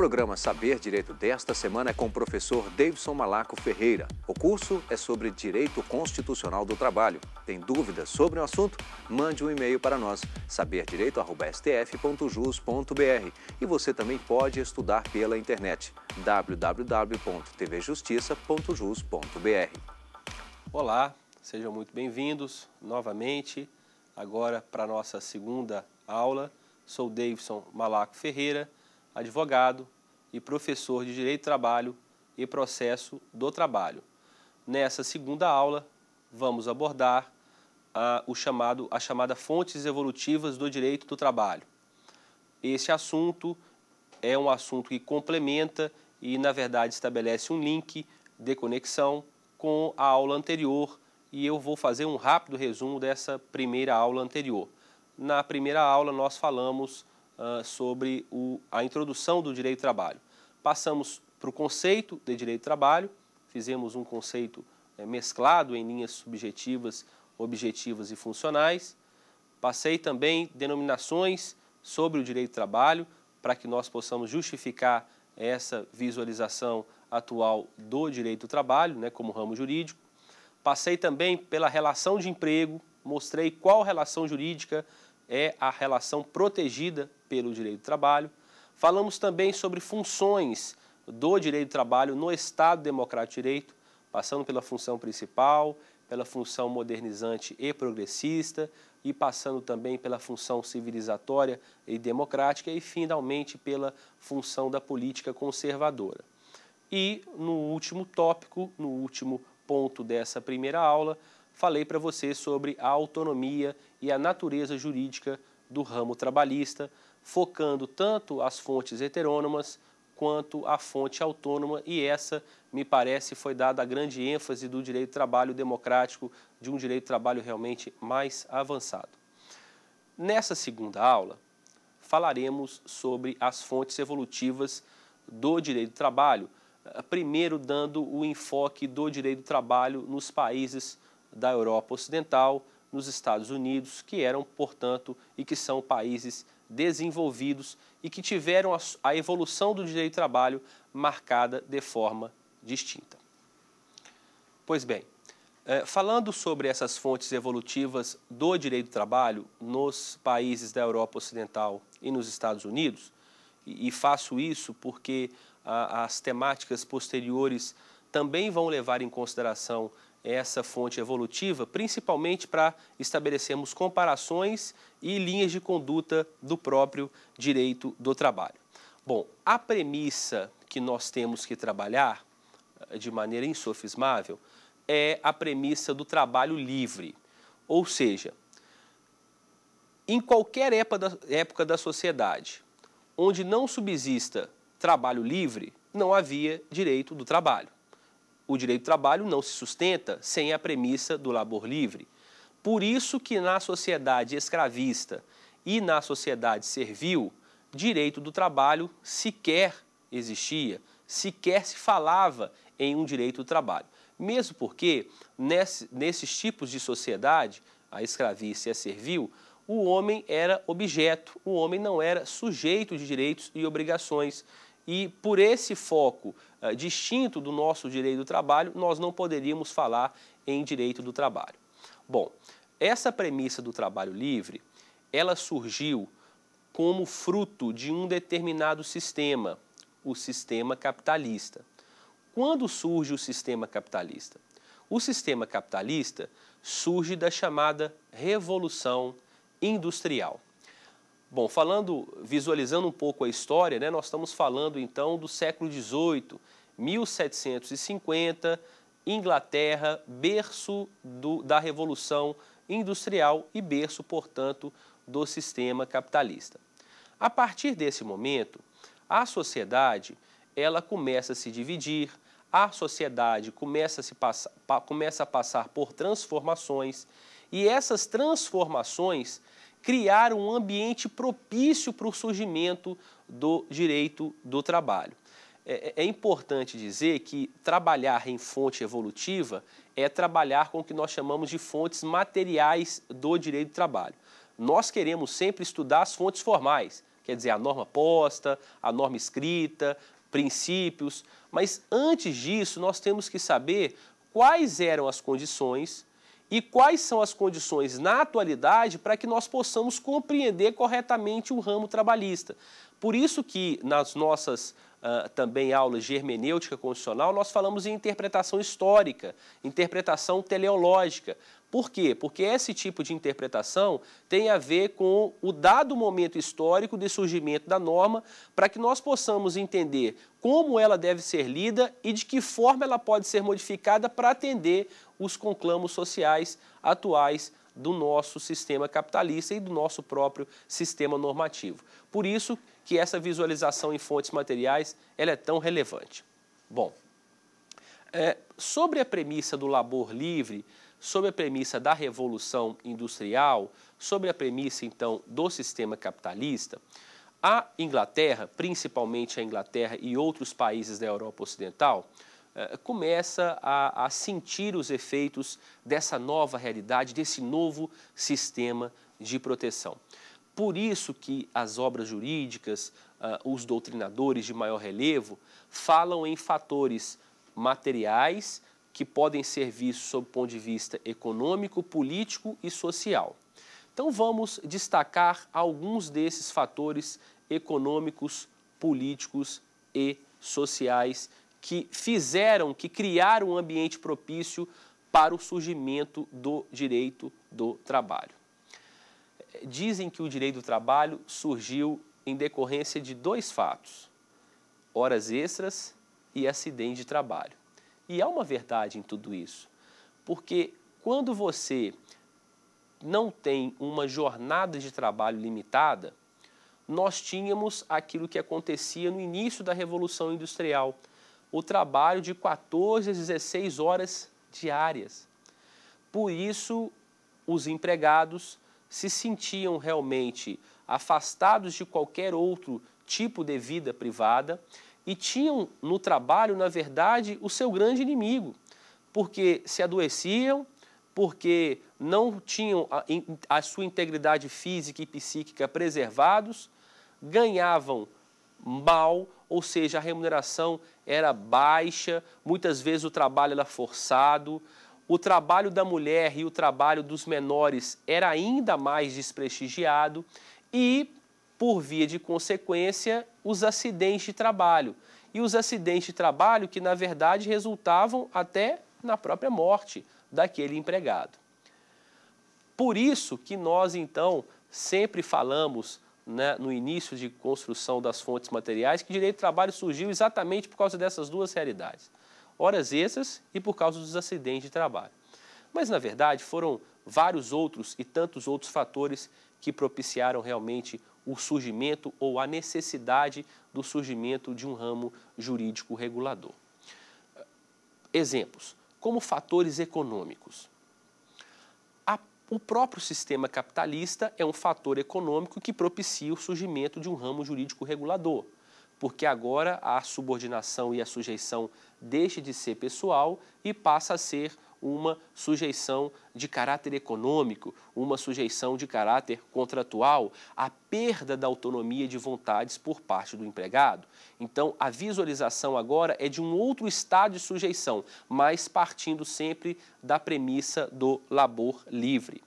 programa Saber Direito desta semana é com o professor Davidson Malaco Ferreira. O curso é sobre direito constitucional do trabalho. Tem dúvidas sobre o assunto? Mande um e-mail para nós, saberdireito.stf.jus.br. E você também pode estudar pela internet, www.tvjustiça.jus.br. Olá, sejam muito bem-vindos novamente, agora para a nossa segunda aula. Sou Davidson Malaco Ferreira advogado e professor de Direito do Trabalho e Processo do Trabalho. Nessa segunda aula, vamos abordar a, ah, o chamado, a chamada fontes evolutivas do direito do trabalho. Esse assunto é um assunto que complementa e, na verdade, estabelece um link de conexão com a aula anterior e eu vou fazer um rápido resumo dessa primeira aula anterior. Na primeira aula, nós falamos ah, sobre o, a introdução do direito do trabalho. Passamos para o conceito de direito do trabalho, fizemos um conceito é, mesclado em linhas subjetivas, objetivas e funcionais. Passei também denominações sobre o direito do trabalho, para que nós possamos justificar essa visualização atual do direito do trabalho, né, como ramo jurídico. Passei também pela relação de emprego, mostrei qual relação jurídica é a relação protegida pelo direito do trabalho. Falamos também sobre funções do direito do trabalho no Estado Democrático de Direito, passando pela função principal, pela função modernizante e progressista, e passando também pela função civilizatória e democrática e finalmente pela função da política conservadora. E no último tópico, no último ponto dessa primeira aula, falei para você sobre a autonomia e a natureza jurídica do ramo trabalhista, focando tanto as fontes heterônomas quanto a fonte autônoma, e essa, me parece, foi dada a grande ênfase do direito de trabalho democrático, de um direito de trabalho realmente mais avançado. Nessa segunda aula, falaremos sobre as fontes evolutivas do direito do trabalho, primeiro dando o enfoque do direito do trabalho nos países da Europa Ocidental, nos Estados Unidos, que eram, portanto, e que são países desenvolvidos e que tiveram a evolução do direito do trabalho marcada de forma distinta. Pois bem, eh, falando sobre essas fontes evolutivas do direito do trabalho nos países da Europa Ocidental e nos Estados Unidos, e faço isso porque as temáticas posteriores também vão levar em consideração essa fonte evolutiva, principalmente para estabelecermos comparações e linhas de conduta do próprio direito do trabalho. Bom, a premissa que nós temos que trabalhar eh, de maneira insofismável é a premissa do trabalho livre, ou seja, em qualquer época da sociedade onde não subsista trabalho livre, não havia direito do trabalho o direito do trabalho não se sustenta sem a premissa do labor livre. Por isso que na sociedade escravista e na sociedade servil, direito do trabalho sequer existia, sequer se falava em um direito do trabalho. Mesmo porque, nesse, nesses tipos de sociedade, a escravista e a servil, o homem era objeto, o homem não era sujeito de direitos e obrigações. E por esse foco uh, distinto do nosso direito do trabalho, nós não poderíamos falar em direito do trabalho. Bom, essa premissa do trabalho livre, ela surgiu como fruto de um determinado sistema, o sistema capitalista. Quando surge o sistema capitalista? O sistema capitalista surge da chamada Revolução Industrial. Bom, falando, visualizando um pouco a história, né, nós estamos falando então do século XVIII, 1750, Inglaterra, berço do, da Revolução Industrial e berço, portanto, do sistema capitalista. A partir desse momento, a sociedade ela começa a se dividir, a sociedade começa a, se passa, começa a passar por transformações e essas transformações criar um ambiente propício para o surgimento do direito do trabalho. É, é, é, importante dizer que trabalhar em fonte evolutiva é trabalhar com o que nós chamamos de fontes materiais do direito do trabalho. Nós queremos sempre estudar as fontes formais, quer dizer, a norma posta, a norma escrita, princípios, mas antes disso nós temos que saber quais eram as condições e quais são as condições na atualidade para que nós possamos compreender corretamente o ramo trabalhista. Por isso que nas nossas uh, também aulas de hermenêutica constitucional, nós falamos em interpretação histórica, interpretação teleológica. Por quê? Porque esse tipo de interpretação tem a ver com o dado momento histórico de surgimento da norma, para que nós possamos entender como ela deve ser lida e de que forma ela pode ser modificada para atender os conclamos sociais atuais do nosso sistema capitalista e do nosso próprio sistema normativo. Por isso que essa visualização em fontes materiais ela é tão relevante. Bom, é, sobre a premissa do labor livre, sobre a premissa da revolução industrial, sobre a premissa então do sistema capitalista, a Inglaterra, principalmente a Inglaterra e outros países da Europa Ocidental, eh, começa a, a sentir os efeitos dessa nova realidade, desse novo sistema de proteção. Por isso que as obras jurídicas, eh, os doutrinadores de maior relevo, falam em fatores materiais que podem ser vistos sob o ponto de vista econômico, político e social. Então vamos destacar alguns desses fatores econômicos, políticos e sociais que fizeram, que criaram um ambiente propício para o surgimento do direito do trabalho. Dizem que o direito do trabalho surgiu em decorrência de dois fatos: horas extras e acidente de trabalho. E há uma verdade em tudo isso, porque quando você não tem uma jornada de trabalho limitada, nós tínhamos aquilo que acontecia no início da Revolução Industrial, o trabalho de 14 a 16 horas diárias. Por isso, os empregados se sentiam realmente afastados de qualquer outro tipo de vida privada e tinham no trabalho, na verdade, o seu grande inimigo, porque se adoeciam, porque não tinham a, a sua integridade física e psíquica preservados, ganhavam mal ou seja, a remuneração era baixa, muitas vezes o trabalho era forçado, o trabalho da mulher e o trabalho dos menores era ainda mais desprestigiado e, por via de consequência, os acidentes de trabalho. E os acidentes de trabalho que, na verdade, resultavam até na própria morte daquele empregado. Por isso que nós, então, sempre falamos né, no início de construção das fontes materiais que direito de trabalho surgiu exatamente por causa dessas duas realidades, horas extras e por causa dos acidentes de trabalho. Mas, na verdade, foram vários outros e tantos outros fatores que propiciaram realmente o surgimento ou a necessidade do surgimento de um ramo jurídico regulador. Exemplos, como fatores econômicos o próprio sistema capitalista é um fator econômico que propicia o surgimento de um ramo jurídico regulador, porque agora a subordinação e a sujeição deixe de ser pessoal e passa a ser uma sujeição de caráter econômico, uma sujeição de caráter contratual, a perda da autonomia de vontades por parte do empregado. Então, a visualização agora é de um outro estado de sujeição, mas partindo sempre da premissa do labor livre.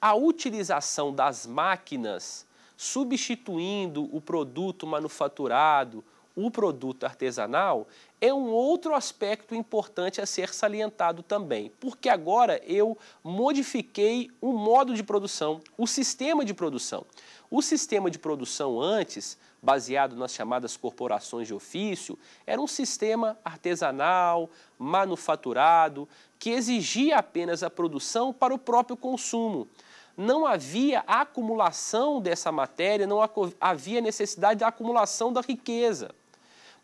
A utilização das máquinas substituindo o produto manufaturado o produto artesanal, é um outro aspecto importante a ser salientado também, porque agora eu modifiquei o modo de produção, o sistema de produção. O sistema de produção antes, baseado nas chamadas corporações de ofício, era um sistema artesanal, manufaturado, que exigia apenas a produção para o próprio consumo não havia acumulação dessa matéria, não havia necessidade da acumulação da riqueza.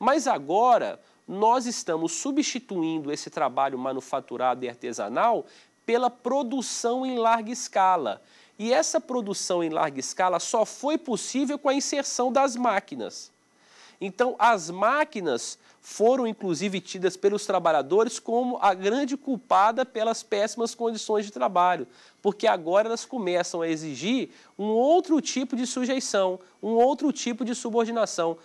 Mas agora nós estamos substituindo esse trabalho manufaturado e artesanal pela produção em larga escala. E essa produção em larga escala só foi possível com a inserção das máquinas. Então, as máquinas foram inclusive tidas pelos trabalhadores como a grande culpada pelas péssimas condições de trabalho, porque agora elas começam a exigir um outro tipo de sujeição, um outro tipo de subordinação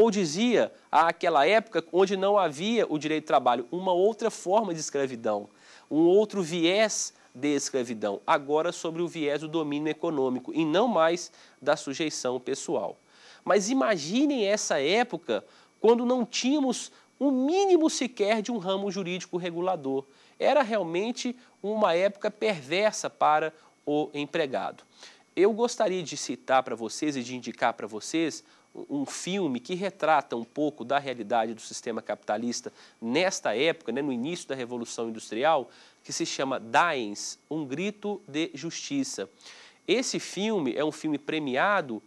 ou dizia àquela época onde não havia o direito do trabalho, uma outra forma de escravidão, um outro viés de escravidão, agora sobre o viés do domínio econômico e não mais da sujeição pessoal. Mas imaginem essa época quando não tínhamos o um mínimo sequer de um ramo jurídico regulador. Era realmente uma época perversa para o empregado. Eu gostaria de citar para vocês e de indicar para vocês um filme que retrata um pouco da realidade do sistema capitalista nesta época, né, no início da Revolução Industrial, que se chama Daens, Um Grito de Justiça. Esse filme é um filme premiado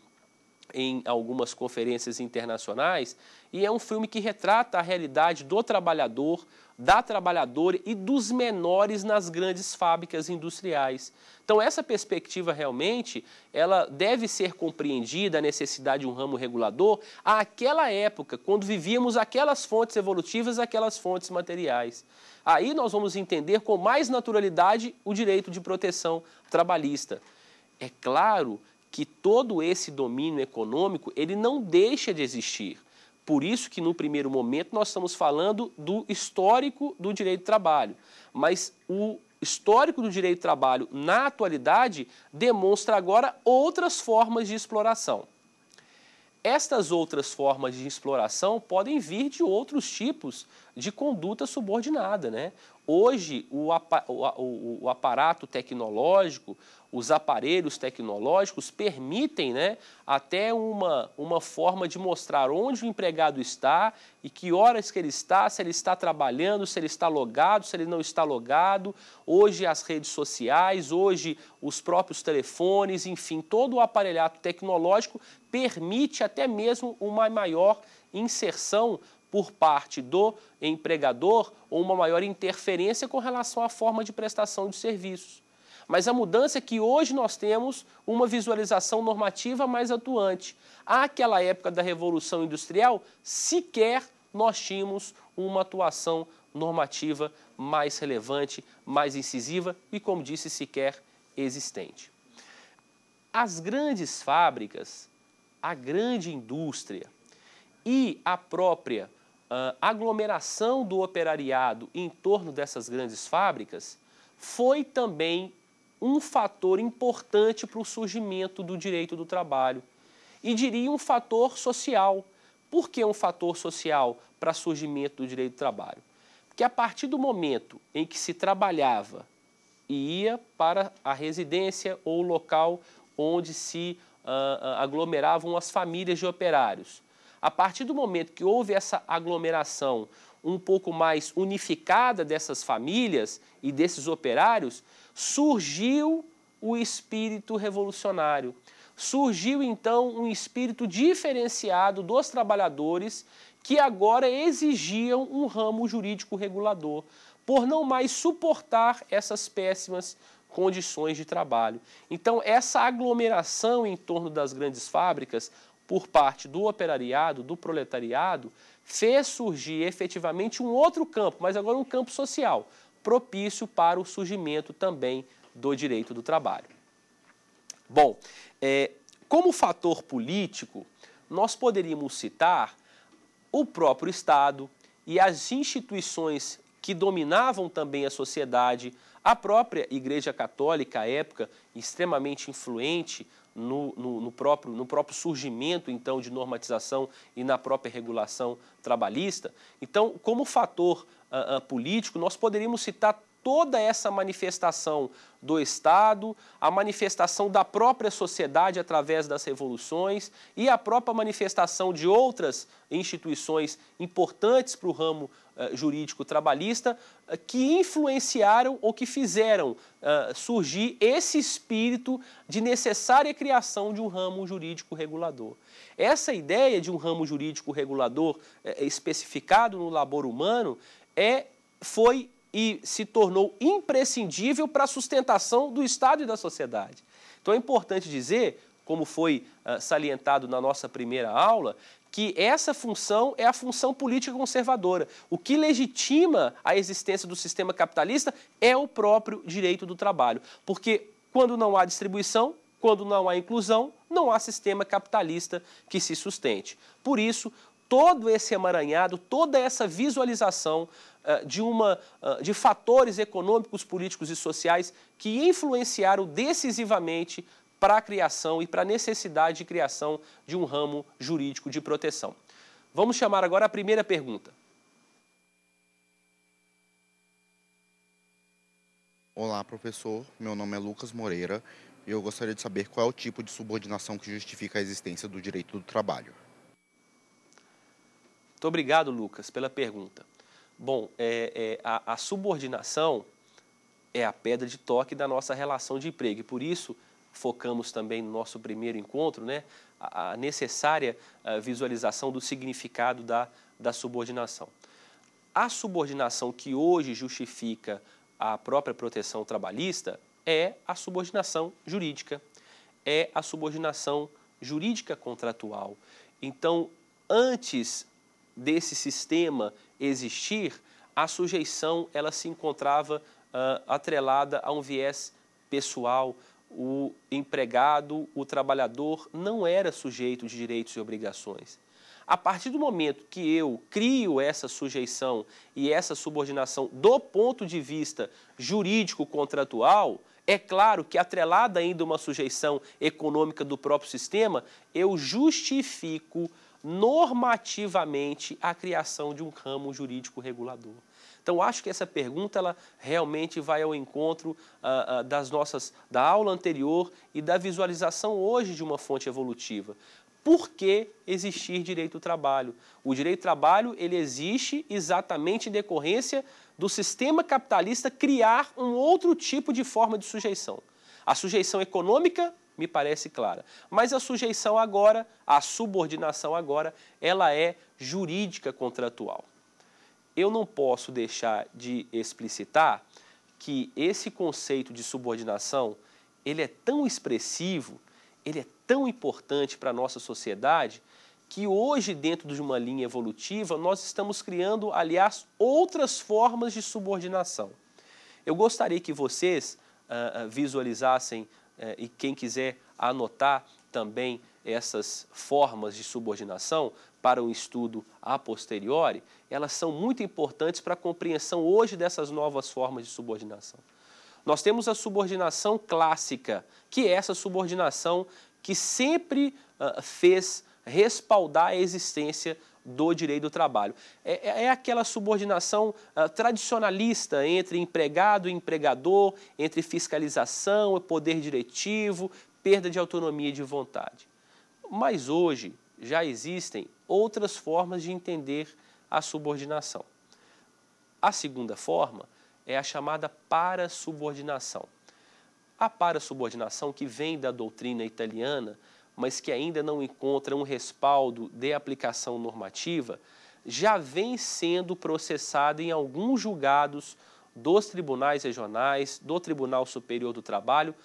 em algumas conferências internacionais e é um filme que retrata a realidade do trabalhador da trabalhadora e dos menores nas grandes fábricas industriais. Então essa perspectiva realmente, ela deve ser compreendida a necessidade de um ramo regulador àquela época, quando vivíamos aquelas fontes evolutivas, aquelas fontes materiais. Aí nós vamos entender com mais naturalidade o direito de proteção trabalhista. É claro que todo esse domínio econômico, ele não deixa de existir por isso que no primeiro momento nós estamos falando do histórico do direito do trabalho, mas o histórico do direito do trabalho na atualidade demonstra agora outras formas de exploração. Estas outras formas de exploração podem vir de outros tipos de conduta subordinada, né? Hoje, o, apa, o, o, aparato tecnológico, os aparelhos tecnológicos permitem né, até uma, uma forma de mostrar onde o empregado está e que horas que ele está, se ele está trabalhando, se ele está logado, se ele não está logado. Hoje, as redes sociais, hoje, os próprios telefones, enfim, todo o aparelhato tecnológico permite até mesmo uma maior inserção por parte do empregador ou uma maior interferência com relação à forma de prestação de serviços. Mas a mudança é que hoje nós temos uma visualização normativa mais atuante. Àquela época da Revolução Industrial, sequer nós tínhamos uma atuação normativa mais relevante, mais incisiva e, como disse, sequer existente. As grandes fábricas, a grande indústria e a própria uh, aglomeração do operariado em torno dessas grandes fábricas foi também um fator importante para o surgimento do direito do trabalho. E diria um fator social. Por que um fator social para surgimento do direito do trabalho? Porque a partir do momento em que se trabalhava e ia para a residência ou local onde se uh, aglomeravam as famílias de operários, a partir do momento que houve essa aglomeração um pouco mais unificada dessas famílias e desses operários, surgiu o espírito revolucionário. Surgiu então um espírito diferenciado dos trabalhadores que agora exigiam um ramo jurídico regulador, por não mais suportar essas péssimas condições de trabalho. Então, essa aglomeração em torno das grandes fábricas por parte do operariado, do proletariado, fez surgir efetivamente um outro campo, mas agora um campo social, propício para o surgimento também do direito do trabalho. Bom, é, como fator político, nós poderíamos citar o próprio Estado e as instituições que dominavam também a sociedade, a própria Igreja Católica à época, extremamente influente no, no, no, próprio, no próprio surgimento, então, de normatização e na própria regulação trabalhista. Então, como fator uh, uh, político, nós poderíamos citar toda essa manifestação do Estado, a manifestação da própria sociedade através das revoluções e a própria manifestação de outras instituições importantes para o ramo eh, jurídico trabalhista eh, que influenciaram ou que fizeram eh, surgir esse espírito de necessária criação de um ramo jurídico regulador. Essa ideia de um ramo jurídico regulador eh, eh, especificado no labor humano é foi e se tornou imprescindível para a sustentação do Estado e da sociedade. Então é importante dizer, como foi uh, salientado na nossa primeira aula, que essa função é a função política conservadora. O que legitima a existência do sistema capitalista é o próprio direito do trabalho. Porque quando não há distribuição, quando não há inclusão, não há sistema capitalista que se sustente. Por isso, todo esse emaranhado, toda essa visualização eh, de, uma, eh, de fatores econômicos, políticos e sociais que influenciaram decisivamente para a criação e para a necessidade de criação de um ramo jurídico de proteção. Vamos chamar agora a primeira pergunta. Olá, professor. Meu nome é Lucas Moreira e eu gostaria de saber qual é o tipo de subordinação que justifica a existência do direito do trabalho. Muito obrigado, Lucas, pela pergunta. Bom, é, é, a, a, subordinação é a pedra de toque da nossa relação de emprego e por isso focamos também no nosso primeiro encontro né, a, a necessária a eh, visualização do significado da, da subordinação. A subordinação que hoje justifica a própria proteção trabalhista é a subordinação jurídica, é a subordinação jurídica contratual. Então, antes desse sistema existir, a sujeição ela se encontrava uh, atrelada a um viés pessoal. O empregado, o trabalhador, não era sujeito de direitos e obrigações. A partir do momento que eu crio essa sujeição e essa subordinação do ponto de vista jurídico-contratual, é claro que, atrelada ainda uma sujeição econômica do próprio sistema, eu justifico normativamente a criação de um ramo jurídico regulador? Então, acho que essa pergunta ela realmente vai ao encontro ah, ah, das nossas da aula anterior e da visualização hoje de uma fonte evolutiva. Por que existir direito do trabalho? O direito do trabalho ele existe exatamente em decorrência do sistema capitalista criar um outro tipo de forma de sujeição. A sujeição econômica me parece clara. Mas a sujeição agora, a subordinação agora, ela é jurídica contratual. Eu não posso deixar de explicitar que esse conceito de subordinação, ele é tão expressivo, ele é tão importante para a nossa sociedade, que hoje, dentro de uma linha evolutiva, nós estamos criando, aliás, outras formas de subordinação. Eu gostaria que vocês uh, visualizassem é, e quem quiser anotar também essas formas de subordinação para um estudo a posteriori, elas são muito importantes para a compreensão hoje dessas novas formas de subordinação. Nós temos a subordinação clássica, que é essa subordinação que sempre uh, fez respaldar a existência do direito do trabalho. É, é, é aquela subordinação ah, tradicionalista entre empregado e empregador, entre fiscalização e poder diretivo, perda de autonomia e de vontade. Mas hoje já existem outras formas de entender a subordinação. A segunda forma é a chamada parasubordinação. A parasubordinação que vem da doutrina italiana mas que ainda não encontra um respaldo de aplicação normativa, já vem sendo processada em alguns julgados dos tribunais regionais, do Tribunal Superior do Trabalho,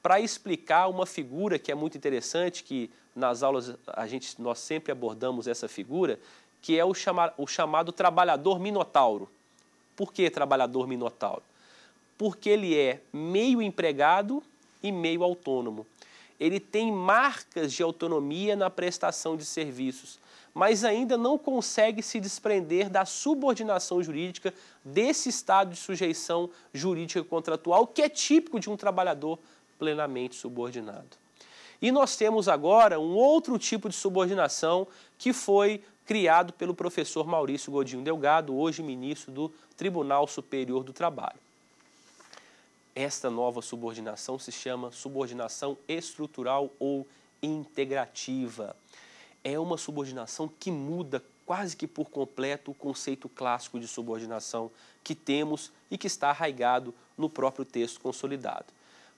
para explicar uma figura que é muito interessante, que nas aulas a gente, nós sempre abordamos essa figura, que é o, chama, o chamado trabalhador minotauro. Por que trabalhador minotauro? Porque ele é meio empregado e meio autônomo ele tem marcas de autonomia na prestação de serviços, mas ainda não consegue se desprender da subordinação jurídica desse estado de sujeição jurídica contratual que é típico de um trabalhador plenamente subordinado. E nós temos agora um outro tipo de subordinação que foi criado pelo professor Maurício Godinho Delgado, hoje ministro do Tribunal Superior do Trabalho. Esta nova subordinação se chama subordinação estrutural ou integrativa. É uma subordinação que muda quase que por completo o conceito clássico de subordinação que temos e que está arraigado no próprio texto consolidado.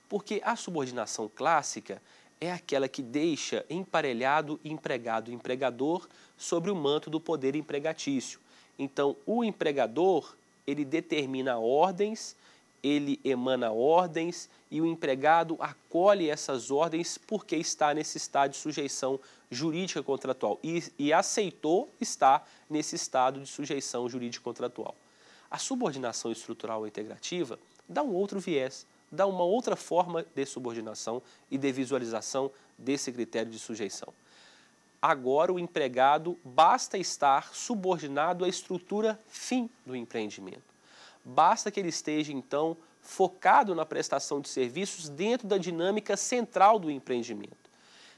Porque a subordinação clássica é aquela que deixa emparelhado empregado empregador sobre o manto do poder empregatício. Então, o empregador, ele determina ordens ele emana ordens e o empregado acolhe essas ordens porque está nesse estado de sujeição jurídica contratual e, e aceitou estar nesse estado de sujeição jurídica contratual. A subordinação estrutural integrativa dá um outro viés, dá uma outra forma de subordinação e de visualização desse critério de sujeição. Agora, o empregado basta estar subordinado à estrutura fim do empreendimento Basta que ele esteja, então, focado na prestação de serviços dentro da dinâmica central do empreendimento.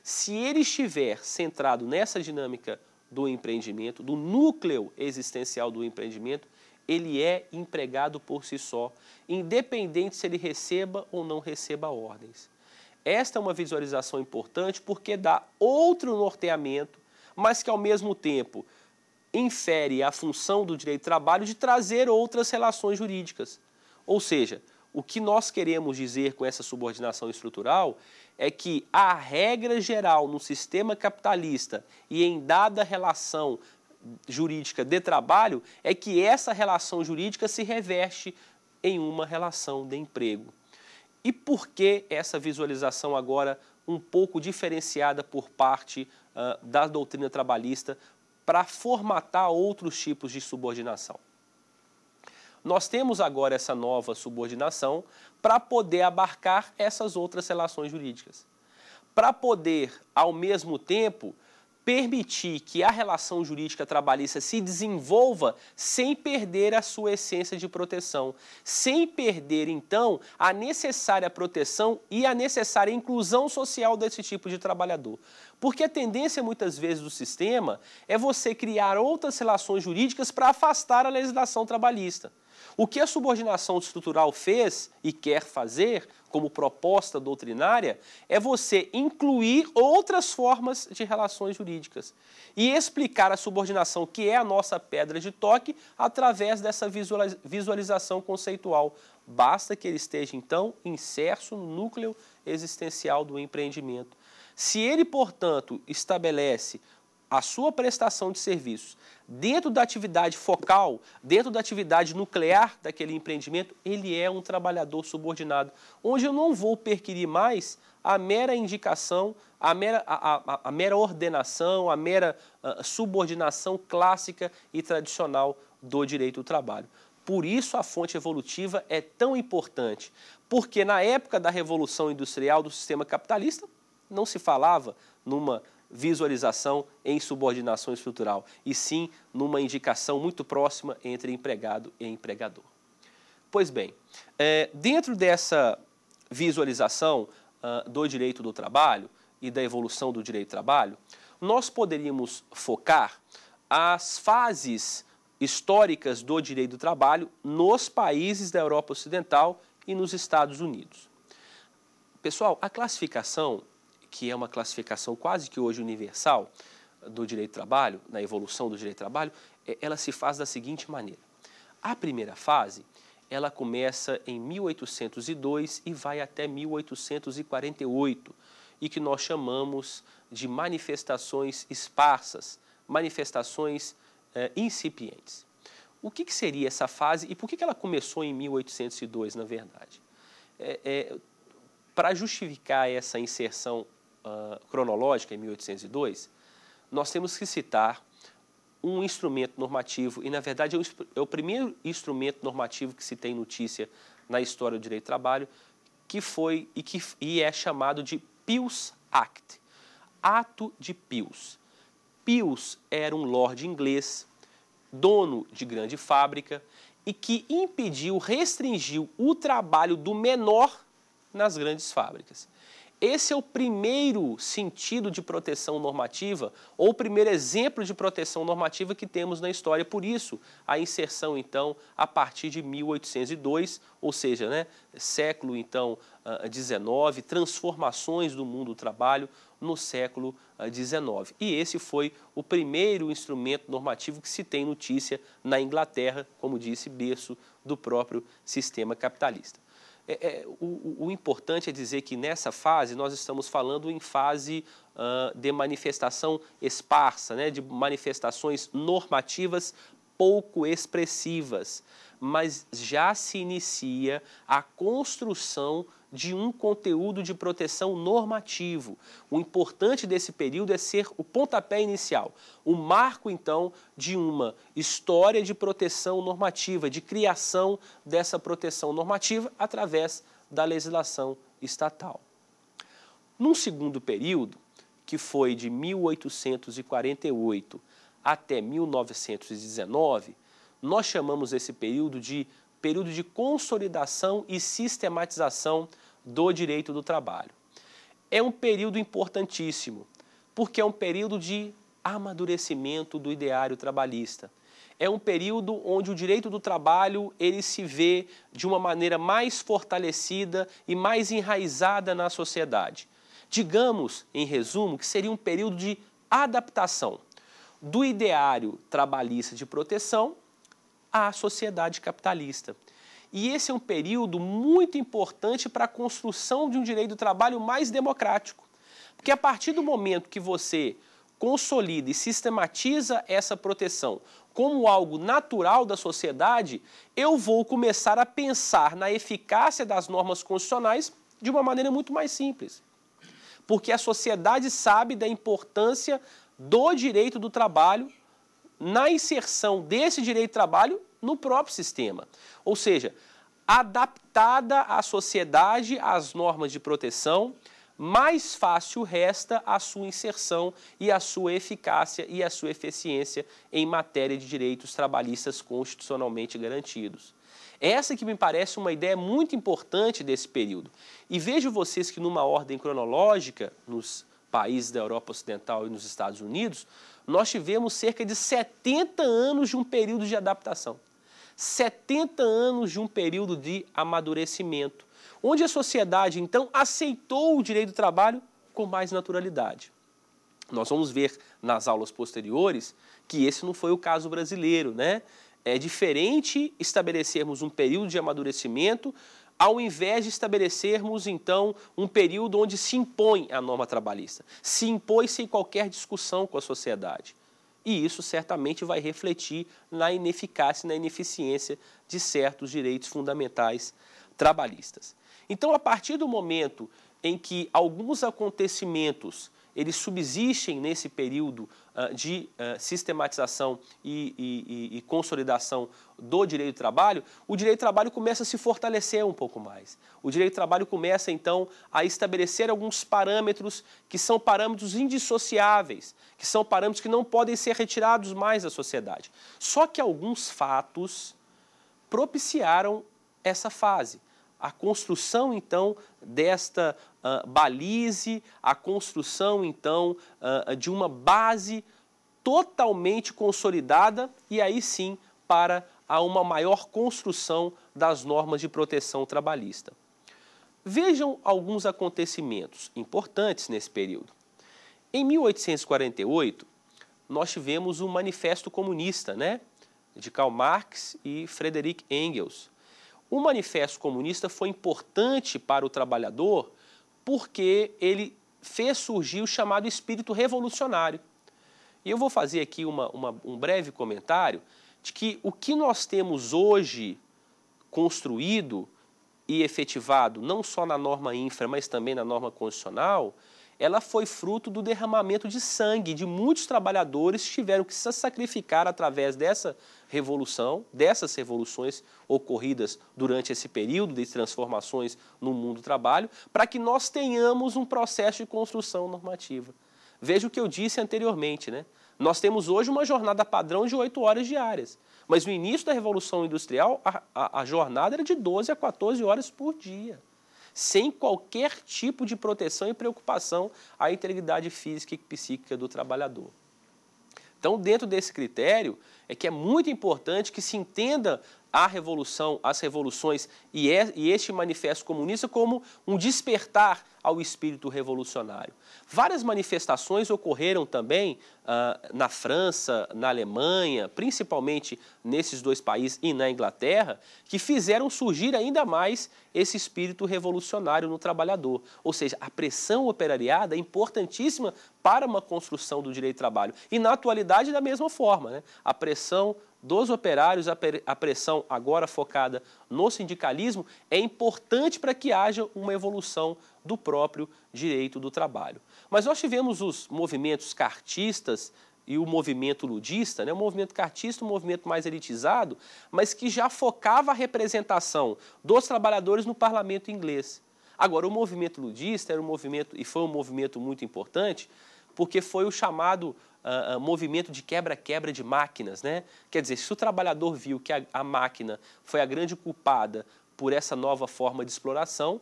Se ele estiver centrado nessa dinâmica do empreendimento, do núcleo existencial do empreendimento, ele é empregado por si só, independente se ele receba ou não receba ordens. Esta é uma visualização importante porque dá outro norteamento, mas que ao mesmo tempo infere a função do direito do trabalho de trazer outras relações jurídicas. Ou seja, o que nós queremos dizer com essa subordinação estrutural é que a regra geral no sistema capitalista e em dada relação jurídica de trabalho é que essa relação jurídica se reveste em uma relação de emprego. E por que essa visualização agora um pouco diferenciada por parte uh, da doutrina trabalhista para formatar outros tipos de subordinação. Nós temos agora essa nova subordinação para poder abarcar essas outras relações jurídicas. Para poder, ao mesmo tempo, permitir que a relação jurídica trabalhista se desenvolva sem perder a sua essência de proteção, sem perder, então, a necessária proteção e a necessária inclusão social desse tipo de trabalhador. Porque a tendência, muitas vezes, do sistema é você criar outras relações jurídicas para afastar a legislação trabalhista. O que a subordinação estrutural fez e quer fazer, como proposta doutrinária, é você incluir outras formas de relações jurídicas e explicar a subordinação, que é a nossa pedra de toque, através dessa visualização conceitual. Basta que ele esteja, então, inserso no núcleo existencial do empreendimento. Se ele, portanto, estabelece a sua prestação de serviços dentro da atividade focal, dentro da atividade nuclear daquele empreendimento, ele é um trabalhador subordinado, onde eu não vou perquirir mais a mera indicação, a mera, a, a, a mera ordenação, a mera a, ah, subordinação clássica e tradicional do direito do trabalho. Por isso a fonte evolutiva é tão importante, porque na época da Revolução Industrial do sistema capitalista não se falava numa visualização em subordinação estrutural, e sim numa indicação muito próxima entre empregado e empregador. Pois bem, é, dentro dessa visualização uh, do direito do trabalho e da evolução do direito do trabalho, nós poderíamos focar as fases históricas do direito do trabalho nos países da Europa Ocidental e nos Estados Unidos. Pessoal, a classificação que é uma classificação quase que hoje universal do direito do trabalho, na evolução do direito do trabalho, é, ela se faz da seguinte maneira. A primeira fase, ela começa em 1802 e vai até 1848, e que nós chamamos de manifestações esparsas, manifestações eh, incipientes. O que, que, seria essa fase e por que, que ela começou em 1802, na verdade? É, é, Para justificar essa inserção uh, cronológica, em 1802, nós temos que citar um instrumento normativo, e na verdade é o, é o primeiro instrumento normativo que se tem notícia na história do direito do trabalho, que foi e, que, e é chamado de Pius Act, Ato de Pius. Pius era um lord inglês, dono de grande fábrica, e que impediu, restringiu o trabalho do menor nas grandes fábricas. Esse é o primeiro sentido de proteção normativa, ou o primeiro exemplo de proteção normativa que temos na história. Por isso, a inserção, então, a partir de 1802, ou seja, né, século, então, 19, ah, transformações do mundo do trabalho no século 19. Ah, e esse foi o primeiro instrumento normativo que se tem notícia na Inglaterra, como disse, berço do próprio sistema capitalista. É, é, o, o, importante é dizer que nessa fase nós estamos falando em fase uh, de manifestação esparsa, né, de manifestações normativas pouco expressivas, mas já se inicia a construção de um conteúdo de proteção normativo. O importante desse período é ser o pontapé inicial, o marco, então, de uma história de proteção normativa, de criação dessa proteção normativa através da legislação estatal. Num segundo período, que foi de 1848 até 1919, nós chamamos esse período de período de consolidação e sistematização do direito do trabalho. É um período importantíssimo, porque é um período de amadurecimento do ideário trabalhista. É um período onde o direito do trabalho ele se vê de uma maneira mais fortalecida e mais enraizada na sociedade. Digamos, em resumo, que seria um período de adaptação do ideário trabalhista de proteção à sociedade capitalista. E esse é um período muito importante para a construção de um direito do trabalho mais democrático. Porque a partir do momento que você consolida e sistematiza essa proteção como algo natural da sociedade, eu vou começar a pensar na eficácia das normas constitucionais de uma maneira muito mais simples. Porque a sociedade sabe da importância do direito do trabalho na inserção desse direito de trabalho no próprio sistema. Ou seja, adaptada à sociedade às normas de proteção, mais fácil resta a sua inserção e a sua eficácia e a sua eficiência em matéria de direitos trabalhistas constitucionalmente garantidos. Essa que me parece uma ideia muito importante desse período. E vejo vocês que numa ordem cronológica, nos países da Europa Ocidental e nos Estados Unidos, nós tivemos cerca de 70 anos de um período de adaptação. 70 anos de um período de amadurecimento, onde a sociedade então aceitou o direito do trabalho com mais naturalidade. Nós vamos ver nas aulas posteriores que esse não foi o caso brasileiro, né? É diferente estabelecermos um período de amadurecimento ao invés de estabelecermos, então, um período onde se impõe a norma trabalhista, se impõe sem qualquer discussão com a sociedade. E isso certamente vai refletir na ineficácia e na ineficiência de certos direitos fundamentais trabalhistas. Então, a partir do momento em que alguns acontecimentos eles subsistem nesse período uh, de uh, sistematização e, e, e, consolidação do direito do trabalho, o direito do trabalho começa a se fortalecer um pouco mais. O direito do trabalho começa, então, a estabelecer alguns parâmetros que são parâmetros indissociáveis, que são parâmetros que não podem ser retirados mais da sociedade. Só que alguns fatos propiciaram essa fase a construção então desta uh, balize, a construção então uh, de uma base totalmente consolidada e aí sim para a uma maior construção das normas de proteção trabalhista. Vejam alguns acontecimentos importantes nesse período. Em 1848, nós tivemos o um Manifesto Comunista, né, de Karl Marx e Frederick Engels. O Manifesto Comunista foi importante para o trabalhador porque ele fez surgir o chamado espírito revolucionário. E eu vou fazer aqui uma, uma, um breve comentário de que o que nós temos hoje construído e efetivado, não só na norma infra, mas também na norma constitucional, ela foi fruto do derramamento de sangue de muitos trabalhadores que tiveram que se sacrificar através dessa revolução, dessas revoluções ocorridas durante esse período de transformações no mundo do trabalho, para que nós tenhamos um processo de construção normativa. Veja o que eu disse anteriormente, né? Nós temos hoje uma jornada padrão de 8 horas diárias, mas no início da Revolução Industrial, a, a, a jornada era de 12 a 14 horas por dia sem qualquer tipo de proteção e preocupação à integridade física e psíquica do trabalhador. Então, dentro desse critério, é que é muito importante que se entenda a revolução, as revoluções é, e, este manifesto comunista como um despertar ao espírito revolucionário. Várias manifestações ocorreram também uh, na França, na Alemanha, principalmente nesses dois países e na Inglaterra, que fizeram surgir ainda mais esse espírito revolucionário no trabalhador. Ou seja, a pressão operariada é importantíssima para uma construção do direito do trabalho. E na atualidade, da mesma forma, né? a pressão pressão dos operários, a pressão agora focada no sindicalismo, é importante para que haja uma evolução do próprio direito do trabalho. Mas nós tivemos os movimentos cartistas e o movimento ludista, né? o movimento cartista, um movimento mais elitizado, mas que já focava a representação dos trabalhadores no parlamento inglês. Agora, o movimento ludista era um movimento, e foi um movimento muito importante, porque foi o chamado uh, movimento de quebra-quebra de máquinas. Né? Quer dizer, se o trabalhador viu que a, a máquina foi a grande culpada por essa nova forma de exploração,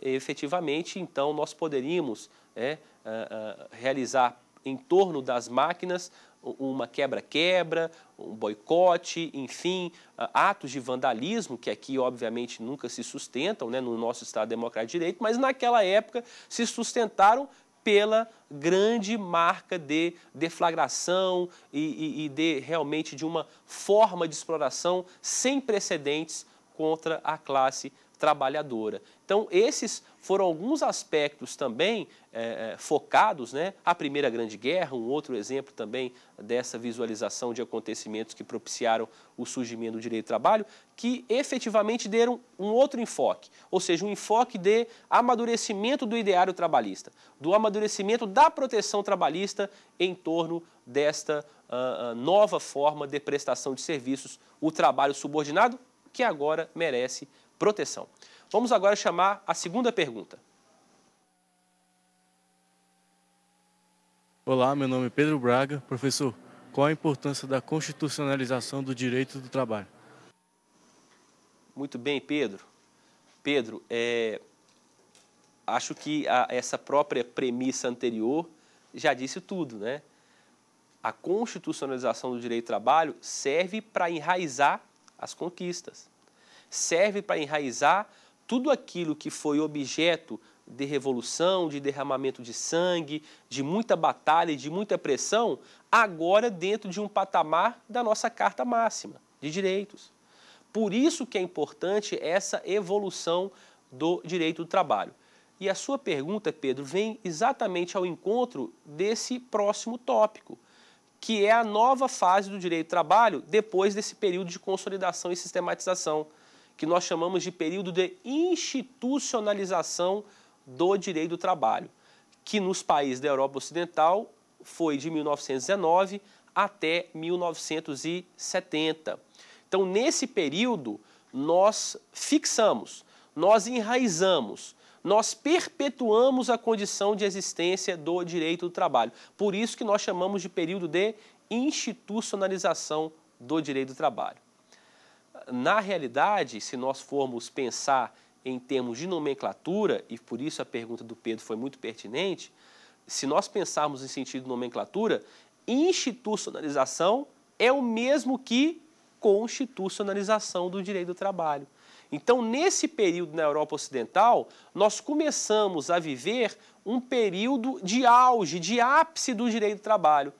efetivamente, então, nós poderíamos é, uh, uh, realizar em torno das máquinas uma quebra-quebra, um boicote, enfim, atos de vandalismo, que aqui, obviamente, nunca se sustentam né, no nosso Estado Democrático de Direito, mas naquela época se sustentaram pela grande marca de deflagração e, e, e de realmente de uma forma de exploração sem precedentes contra a classe trabalhadora. Então, esses foram alguns aspectos também é, é, focados, né? a Primeira Grande Guerra, um outro exemplo também dessa visualização de acontecimentos que propiciaram o surgimento do direito do trabalho, que efetivamente deram um outro enfoque, ou seja, um enfoque de amadurecimento do ideário trabalhista, do amadurecimento da proteção trabalhista em torno desta uh, nova forma de prestação de serviços, o trabalho subordinado, que agora merece proteção. Vamos agora chamar a segunda pergunta. Olá, meu nome é Pedro Braga. Professor, qual a importância da constitucionalização do direito do trabalho? Muito bem, Pedro. Pedro, é... acho que a, essa própria premissa anterior já disse tudo, né? A constitucionalização do direito do trabalho serve para enraizar as conquistas, serve para enraizar tudo aquilo que foi objeto de revolução, de derramamento de sangue, de muita batalha e de muita pressão, agora dentro de um patamar da nossa Carta Máxima de Direitos. Por isso que é importante essa evolução do direito do trabalho. E a sua pergunta, Pedro, vem exatamente ao encontro desse próximo tópico, que é a nova fase do direito do trabalho depois desse período de consolidação e sistematização que nós chamamos de período de institucionalização do direito do trabalho, que nos países da Europa Ocidental foi de 1919 até 1970. Então, nesse período, nós fixamos, nós enraizamos, nós perpetuamos a condição de existência do direito do trabalho. Por isso que nós chamamos de período de institucionalização do direito do trabalho na realidade, se nós formos pensar em termos de nomenclatura, e por isso a pergunta do Pedro foi muito pertinente, se nós pensarmos em sentido de nomenclatura, institucionalização é o mesmo que constitucionalização do direito do trabalho. Então, nesse período na Europa Ocidental, nós começamos a viver um período de auge, de ápice do direito do trabalho.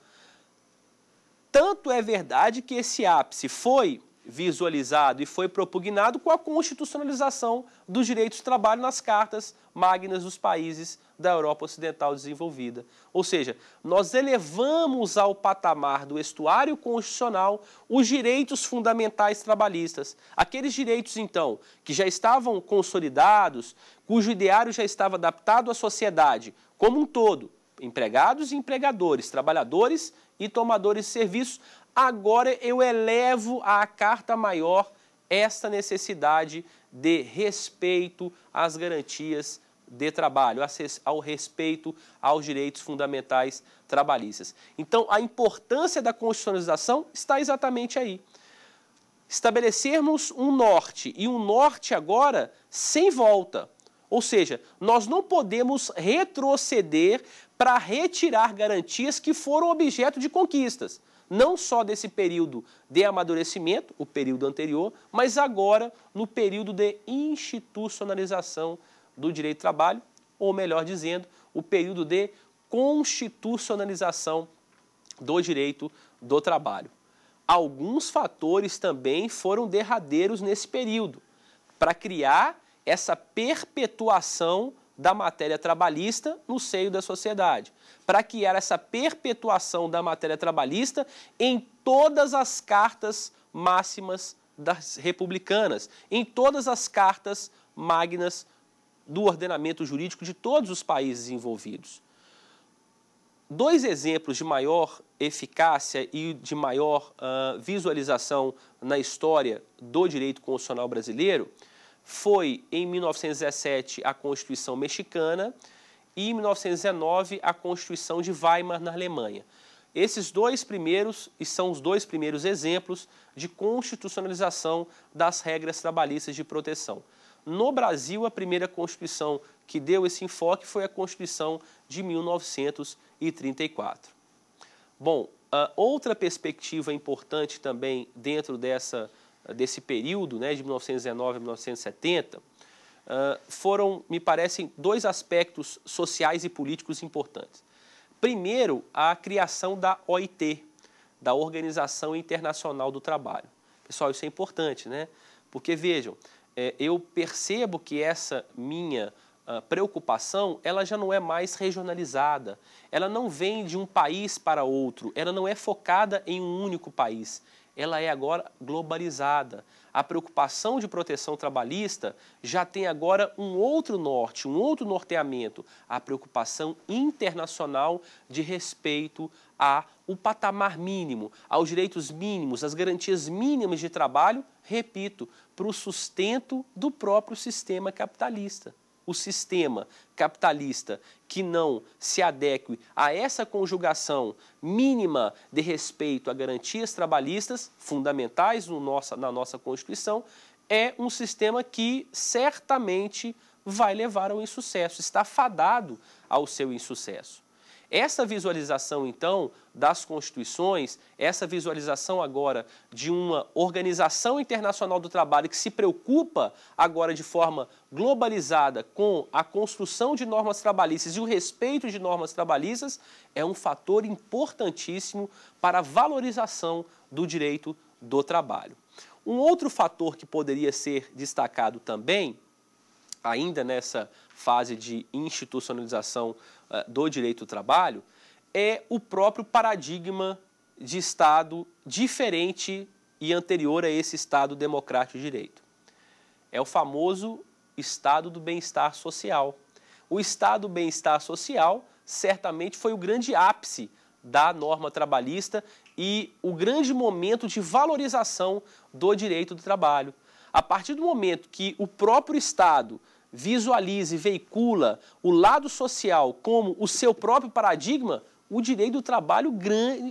Tanto é verdade que esse ápice foi visualizado e foi propugnado com a constitucionalização dos direitos de trabalho nas cartas magnas dos países da Europa Ocidental desenvolvida. Ou seja, nós elevamos ao patamar do estuário constitucional os direitos fundamentais trabalhistas. Aqueles direitos, então, que já estavam consolidados, cujo ideário já estava adaptado à sociedade como um todo, empregados e empregadores, trabalhadores e tomadores de serviços, agora eu elevo à carta maior esta necessidade de respeito às garantias de trabalho, ao respeito aos direitos fundamentais trabalhistas. Então, a importância da constitucionalização está exatamente aí. Estabelecermos um norte, e um norte agora sem volta. Ou seja, nós não podemos retroceder para retirar garantias que foram objeto de conquistas não só desse período de amadurecimento, o período anterior, mas agora no período de institucionalização do direito do trabalho, ou melhor dizendo, o período de constitucionalização do direito do trabalho. Alguns fatores também foram derradeiros nesse período para criar essa perpetuação da matéria trabalhista no seio da sociedade, para que era essa perpetuação da matéria trabalhista em todas as cartas máximas das republicanas, em todas as cartas magnas do ordenamento jurídico de todos os países envolvidos. Dois exemplos de maior eficácia e de maior uh, visualização na história do direito constitucional brasileiro foi em 1917 a Constituição mexicana e em 1919 a Constituição de Weimar na Alemanha. Esses dois primeiros e são os dois primeiros exemplos de constitucionalização das regras trabalhistas de proteção. No Brasil, a primeira Constituição que deu esse enfoque foi a Constituição de 1934. Bom, ah, outra perspectiva importante também dentro dessa desse período, né, de 1919 a 1970, ah, foram, me parecem, dois aspectos sociais e políticos importantes. Primeiro, a criação da OIT, da Organização Internacional do Trabalho. Pessoal, isso é importante, né? Porque vejam, é, eu percebo que essa minha ah, preocupação, ela já não é mais regionalizada. Ela não vem de um país para outro, ela não é focada em um único país ela é agora globalizada. A preocupação de proteção trabalhista já tem agora um outro norte, um outro norteamento, a preocupação internacional de respeito a o patamar mínimo, aos direitos mínimos, às garantias mínimas de trabalho, repito, para o sustento do próprio sistema capitalista o sistema capitalista que não se adeque a essa conjugação mínima de respeito a garantias trabalhistas fundamentais no nossa, na nossa Constituição, é um sistema que certamente vai levar ao insucesso, está fadado ao seu insucesso. Essa visualização, então, das constituições, essa visualização agora de uma organização internacional do trabalho que se preocupa agora de forma globalizada com a construção de normas trabalhistas e o respeito de normas trabalhistas, é um fator importantíssimo para a valorização do direito do trabalho. Um outro fator que poderia ser destacado também, ainda nessa fase de institucionalização eh, do direito do trabalho, é o próprio paradigma de Estado diferente e anterior a esse Estado democrático de direito. É o famoso Estado do bem-estar social. O Estado do bem-estar social certamente foi o grande ápice da norma trabalhista e o grande momento de valorização do direito do trabalho. A partir do momento que o próprio Estado visualize veicula o lado social como o seu próprio paradigma, o direito do trabalho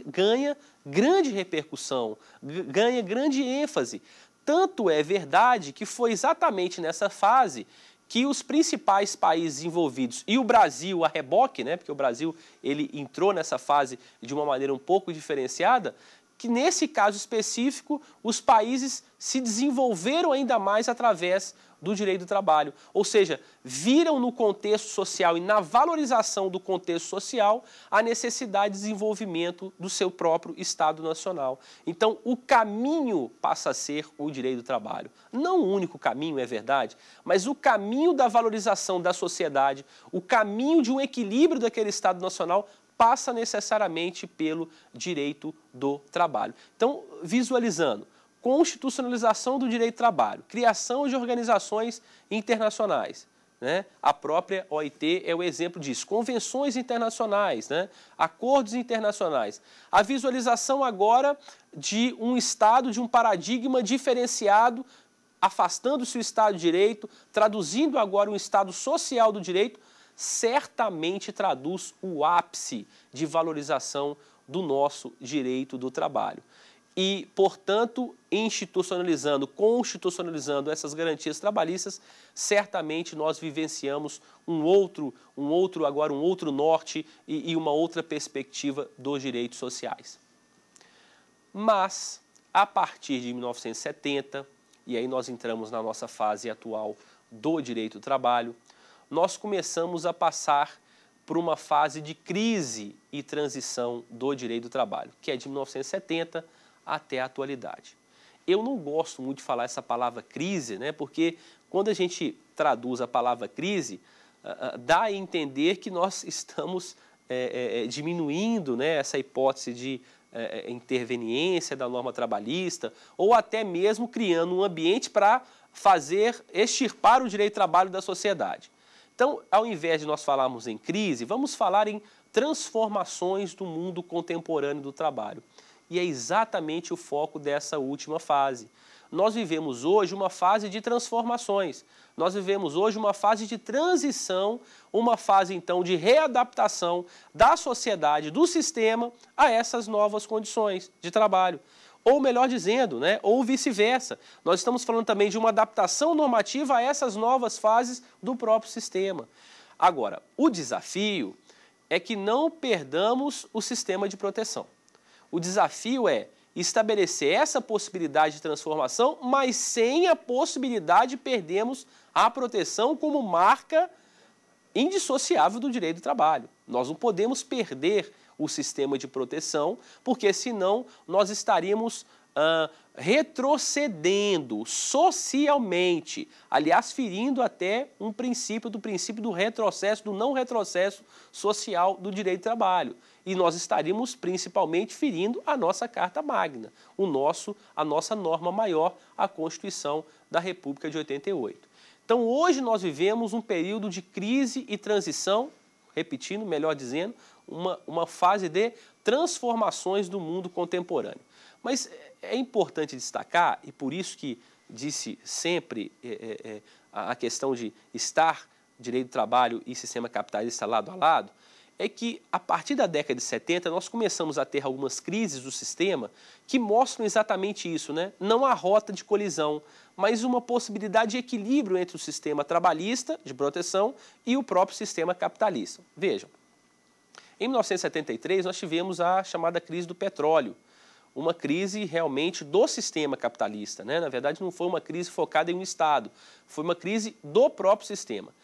ganha grande repercussão, ganha grande ênfase. Tanto é verdade que foi exatamente nessa fase que os principais países envolvidos e o Brasil a reboque, né, porque o Brasil ele entrou nessa fase de uma maneira um pouco diferenciada, que nesse caso específico os países se desenvolveram ainda mais através do direito do trabalho, ou seja, viram no contexto social e na valorização do contexto social a necessidade de desenvolvimento do seu próprio Estado Nacional. Então, o caminho passa a ser o direito do trabalho. Não o único caminho, é verdade, mas o caminho da valorização da sociedade, o caminho de um equilíbrio daquele Estado Nacional passa necessariamente pelo direito do trabalho. Então, visualizando, constitucionalização do direito do trabalho, criação de organizações internacionais, né? A própria OIT é o exemplo disso. Convenções internacionais, né? acordos internacionais. A visualização agora de um Estado, de um paradigma diferenciado, afastando-se o Estado de Direito, traduzindo agora um Estado social do direito certamente traduz o ápice de valorização do nosso direito do trabalho. E, portanto, institucionalizando, constitucionalizando essas garantias trabalhistas, certamente nós vivenciamos um outro, um outro agora um outro norte e, e uma outra perspectiva dos direitos sociais. Mas, a partir de 1970, e aí nós entramos na nossa fase atual do direito do trabalho, nós começamos a passar por uma fase de crise e transição do direito do trabalho, que é de 1970 até a atualidade. Eu não gosto muito de falar essa palavra crise, né, porque quando a gente traduz a palavra crise, ah, ah, dá a entender que nós estamos é, é, diminuindo né, essa hipótese de é, interveniência da norma trabalhista, ou até mesmo criando um ambiente para fazer extirpar o direito do trabalho da sociedade. Então, ao invés de nós falarmos em crise, vamos falar em transformações do mundo contemporâneo do trabalho. E é exatamente o foco dessa última fase. Nós vivemos hoje uma fase de transformações. Nós vivemos hoje uma fase de transição, uma fase então de readaptação da sociedade, do sistema a essas novas condições de trabalho ou melhor dizendo, né, ou vice-versa. Nós estamos falando também de uma adaptação normativa a essas novas fases do próprio sistema. Agora, o desafio é que não perdamos o sistema de proteção. O desafio é estabelecer essa possibilidade de transformação, mas sem a possibilidade de perdermos a proteção como marca indissociável do direito do trabalho. Nós não podemos perder o sistema de proteção, porque senão nós estaríamos ah, retrocedendo socialmente, aliás, ferindo até um princípio do princípio do retrocesso, do não retrocesso social do direito do trabalho. E nós estaríamos principalmente ferindo a nossa Carta Magna, o nosso, a nossa norma maior, a Constituição da República de 88. Então, hoje nós vivemos um período de crise e transição, repetindo, melhor dizendo, uma, uma fase de transformações do mundo contemporâneo. Mas é, é importante destacar, e por isso que disse sempre é, é, é a questão de estar direito do trabalho e sistema capitalista lado a lado, é que a partir da década de 70 nós começamos a ter algumas crises do sistema que mostram exatamente isso, né? Não a rota de colisão, mas uma possibilidade de equilíbrio entre o sistema trabalhista de proteção e o próprio sistema capitalista. Vejam, em 1973, nós tivemos a chamada crise do petróleo, uma crise realmente do sistema capitalista. Né? Na verdade, não foi uma crise focada em um Estado, foi uma crise do próprio sistema.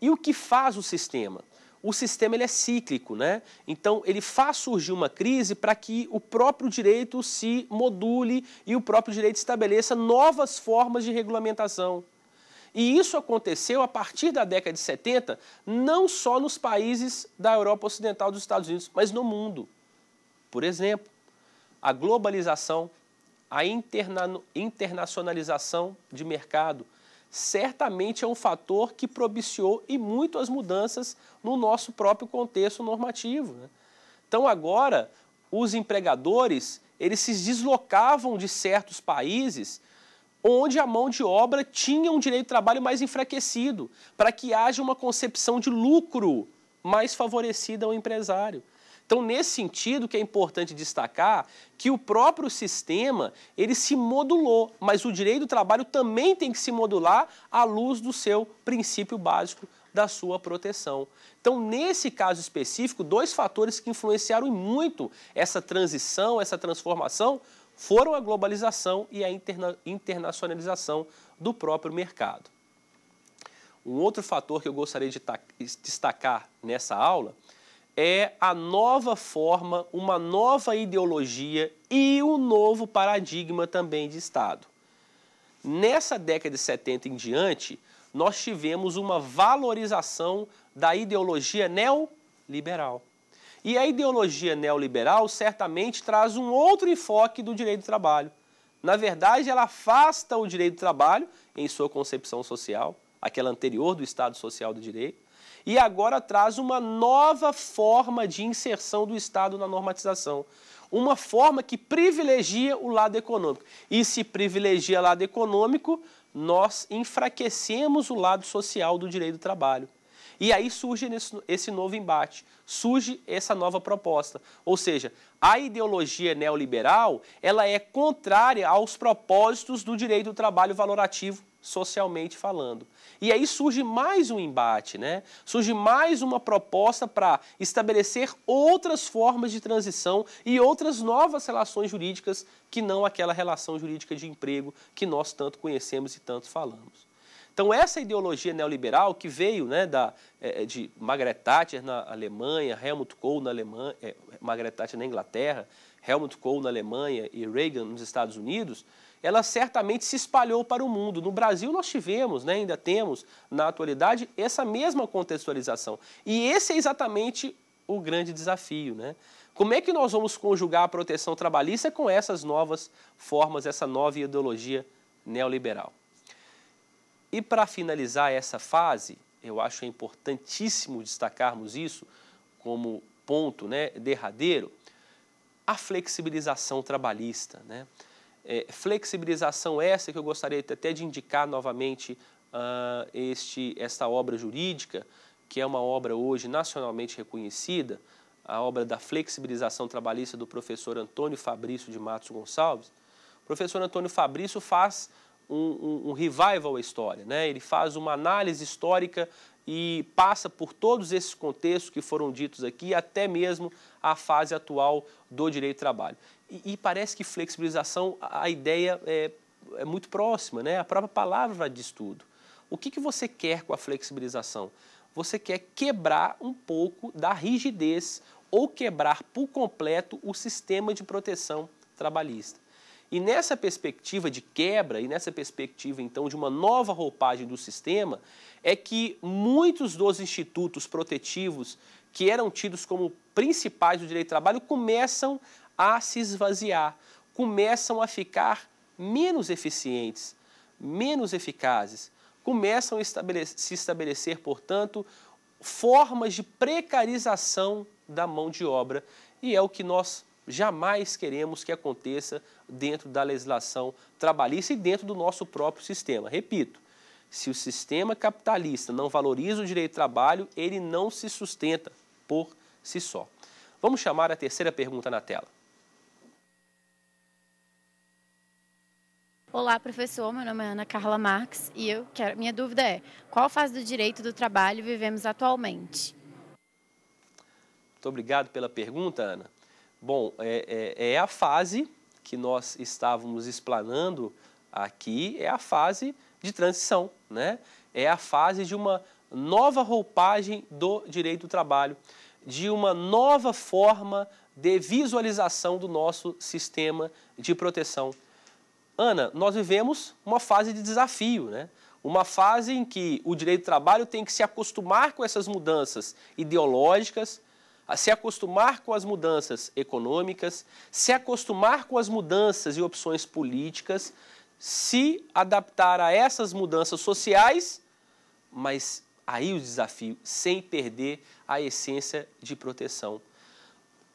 E o que faz o sistema? O sistema ele é cíclico, né? então ele faz surgir uma crise para que o próprio direito se module e o próprio direito estabeleça novas formas de regulamentação. E isso aconteceu a partir da década de 70, não só nos países da Europa Ocidental dos Estados Unidos, mas no mundo. Por exemplo, a globalização, a interna internacionalização de mercado, certamente é um fator que propiciou e muito as mudanças no nosso próprio contexto normativo. Né? Então agora os empregadores eles se deslocavam de certos países onde a mão de obra tinha um direito de trabalho mais enfraquecido, para que haja uma concepção de lucro mais favorecida ao empresário. Então, nesse sentido, que é importante destacar que o próprio sistema ele se modulou, mas o direito do trabalho também tem que se modular à luz do seu princípio básico da sua proteção. Então, nesse caso específico, dois fatores que influenciaram muito essa transição, essa transformação foram a globalização e a interna internacionalização do próprio mercado. Um outro fator que eu gostaria de destacar nessa aula é a nova forma, uma nova ideologia e um novo paradigma também de Estado. Nessa década de 70 em diante, nós tivemos uma valorização da ideologia neoliberal. E a ideologia neoliberal certamente traz um outro enfoque do direito do trabalho. Na verdade, ela afasta o direito do trabalho em sua concepção social, aquela anterior do Estado Social do Direito, e agora traz uma nova forma de inserção do Estado na normatização. Uma forma que privilegia o lado econômico. E se privilegia o lado econômico, nós enfraquecemos o lado social do direito do trabalho. E aí surge esse novo embate, surge essa nova proposta. Ou seja, a ideologia neoliberal ela é contrária aos propósitos do direito do trabalho valorativo socialmente falando. E aí surge mais um embate, né? Surge mais uma proposta para estabelecer outras formas de transição e outras novas relações jurídicas que não aquela relação jurídica de emprego que nós tanto conhecemos e tanto falamos. Então, essa ideologia neoliberal que veio né, da, é, é, de Margaret Thatcher na Alemanha, Helmut Kohl na Alemanha, é, Margaret Thatcher na Inglaterra, Helmut Kohl na Alemanha e Reagan nos Estados Unidos, ela certamente se espalhou para o mundo. No Brasil nós tivemos, né, ainda temos na atualidade essa mesma contextualização. E esse é exatamente o grande desafio, né? Como é que nós vamos conjugar a proteção trabalhista com essas novas formas, essa nova ideologia neoliberal? E para finalizar essa fase, eu acho importantíssimo destacarmos isso como ponto né, derradeiro, a flexibilização trabalhista. Né? É, flexibilização essa que eu gostaria até de indicar novamente uh, este, esta obra jurídica, que é uma obra hoje nacionalmente reconhecida, a obra da flexibilização trabalhista do professor Antônio Fabrício de Matos Gonçalves. O professor Antônio Fabrício faz um, um, um revival à história, né? ele faz uma análise histórica e passa por todos esses contextos que foram ditos aqui, até mesmo a fase atual do direito do trabalho. E, e parece que flexibilização, a ideia é, é, muito próxima, né? a própria palavra diz tudo. O que, que você quer com a flexibilização? Você quer quebrar um pouco da rigidez ou quebrar por completo o sistema de proteção trabalhista. E nessa perspectiva de quebra e nessa perspectiva então de uma nova roupagem do sistema, é que muitos dos institutos protetivos que eram tidos como principais do direito do trabalho começam a se esvaziar, começam a ficar menos eficientes, menos eficazes, começam a se estabelecer, portanto, formas de precarização da mão de obra, e é o que nós jamais queremos que aconteça dentro da legislação trabalhista e dentro do nosso próprio sistema. Repito, se o sistema capitalista não valoriza o direito do trabalho, ele não se sustenta por si só. Vamos chamar a terceira pergunta na tela. Olá, professor. Meu nome é Ana Carla Marx e eu quero, minha dúvida é: qual fase do direito do trabalho vivemos atualmente? Muito obrigado pela pergunta, Ana. Bom, é, é, é a fase que nós estávamos explanando aqui, é a fase de transição, né? É a fase de uma nova roupagem do direito do trabalho, de uma nova forma de visualização do nosso sistema de proteção. Ana, nós vivemos uma fase de desafio, né? Uma fase em que o direito do trabalho tem que se acostumar com essas mudanças ideológicas, a se acostumar com as mudanças econômicas, se acostumar com as mudanças e opções políticas, se adaptar a essas mudanças sociais, mas aí o desafio, sem perder a essência de proteção.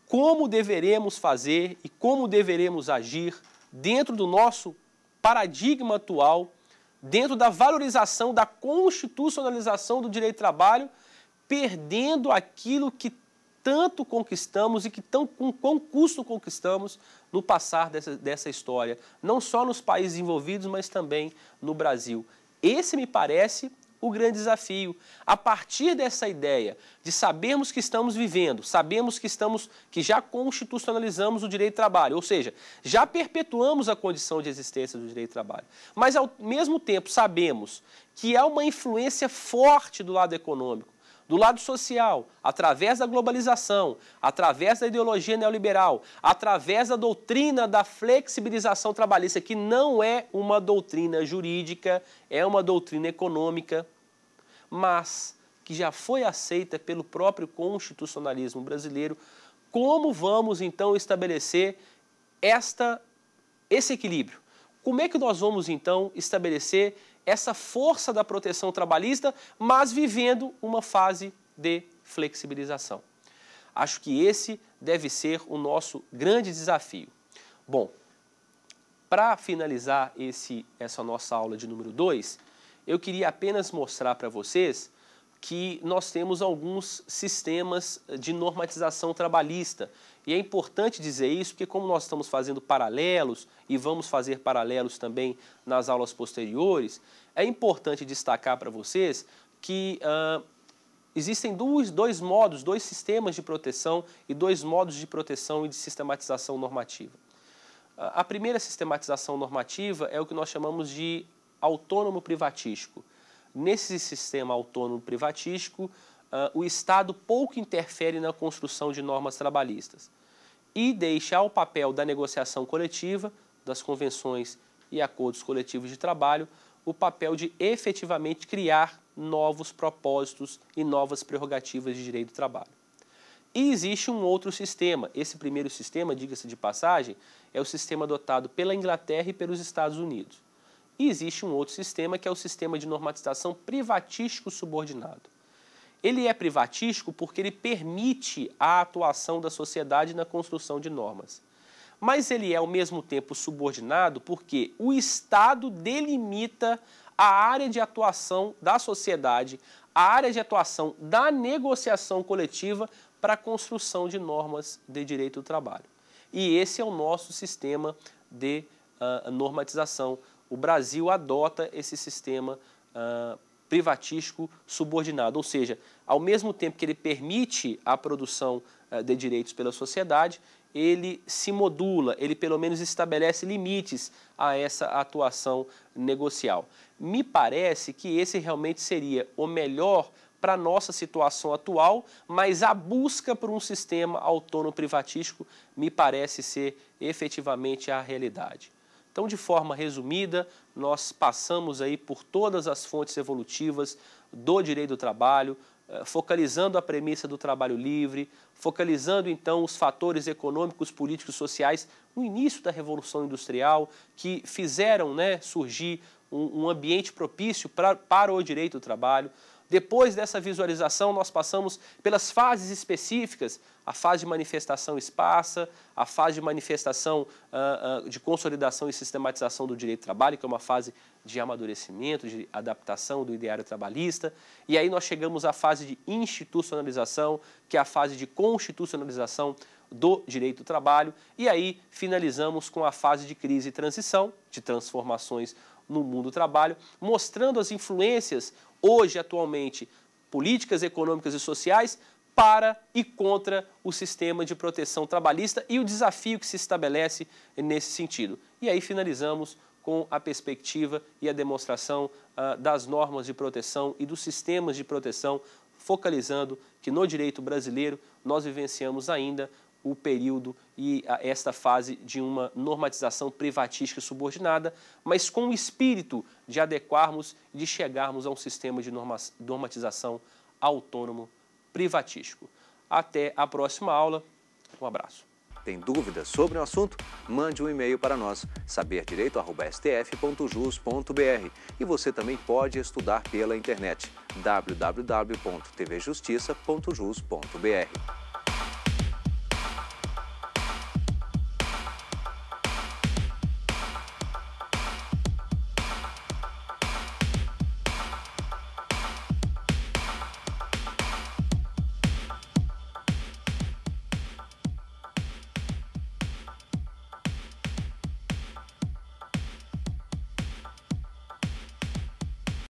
Como deveremos fazer e como deveremos agir dentro do nosso paradigma atual, dentro da valorização, da constitucionalização do direito do trabalho, perdendo aquilo que tanto conquistamos e que tão, com quão custo conquistamos no passar dessa, dessa história, não só nos países envolvidos, mas também no Brasil. Esse me parece o grande desafio. A partir dessa ideia de sabermos que estamos vivendo, sabemos que estamos que já constitucionalizamos o direito do trabalho, ou seja, já perpetuamos a condição de existência do direito do trabalho. Mas ao mesmo tempo sabemos que há uma influência forte do lado econômico, do lado social, através da globalização, através da ideologia neoliberal, através da doutrina da flexibilização trabalhista, que não é uma doutrina jurídica, é uma doutrina econômica, mas que já foi aceita pelo próprio constitucionalismo brasileiro, como vamos então estabelecer esta, esse equilíbrio? Como é que nós vamos então estabelecer essa força da proteção trabalhista, mas vivendo uma fase de flexibilização. Acho que esse deve ser o nosso grande desafio. Bom, para finalizar esse, essa nossa aula de número 2, eu queria apenas mostrar para vocês que nós temos alguns sistemas de normatização trabalhista e é importante dizer isso porque, como nós estamos fazendo paralelos e vamos fazer paralelos também nas aulas posteriores, é importante destacar para vocês que existem dois, dois modos, dois sistemas de proteção e dois modos de proteção e de sistematização normativa. A primeira sistematização normativa é o que nós chamamos de autônomo privatístico. Nesse sistema autônomo privatístico, uh, o Estado pouco interfere na construção de normas trabalhistas e deixa ao papel da negociação coletiva, das convenções e acordos coletivos de trabalho, o papel de efetivamente criar novos propósitos e novas prerrogativas de direito do trabalho. E existe um outro sistema. Esse primeiro sistema, diga-se de passagem, é o sistema adotado pela Inglaterra e pelos Estados Unidos. E existe um outro sistema que é o sistema de normatização privatístico subordinado. Ele é privatístico porque ele permite a atuação da sociedade na construção de normas. Mas ele é ao mesmo tempo subordinado porque o Estado delimita a área de atuação da sociedade, a área de atuação da negociação coletiva para a construção de normas de direito do trabalho. E esse é o nosso sistema de uh, normatização. O Brasil adota esse sistema uh, privatístico subordinado, ou seja, ao mesmo tempo que ele permite a produção eh, de direitos pela sociedade, ele se modula, ele pelo menos estabelece limites a essa atuação negocial. Me parece que esse realmente seria o melhor para a nossa situação atual, mas a busca por um sistema autônomo privatístico me parece ser efetivamente a realidade. Então, de forma resumida, nós passamos aí por todas as fontes evolutivas do direito do trabalho, eh, focalizando a premissa do trabalho livre, focalizando então os fatores econômicos, políticos, sociais no início da Revolução Industrial, que fizeram né, surgir um, um ambiente propício pra, para o direito do trabalho. Depois dessa visualização, nós passamos pelas fases específicas, a fase de manifestação esparsa, a fase de manifestação uh, uh, de consolidação e sistematização do direito do trabalho, que é uma fase de amadurecimento, de adaptação do ideário trabalhista. E aí nós chegamos à fase de institucionalização, que é a fase de constitucionalização do direito do trabalho. E aí finalizamos com a fase de crise e transição, de transformações no mundo do trabalho, mostrando as influências hoje, atualmente, políticas econômicas e sociais para e contra o sistema de proteção trabalhista e o desafio que se estabelece nesse sentido. E aí finalizamos com a perspectiva e a demonstração uh, das normas de proteção e dos sistemas de proteção, focalizando que no direito brasileiro nós vivenciamos ainda o período e a, ah, esta fase de uma normatização privatística subordinada, mas com o espírito de adequarmos, de chegarmos a um sistema de normatização autônomo privatístico. Até a próxima aula. Um abraço. Tem dúvidas sobre o assunto? Mande um e-mail para nós, saberdireito.stf.jus.br. E você também pode estudar pela internet www.tvjustiça.jus.br.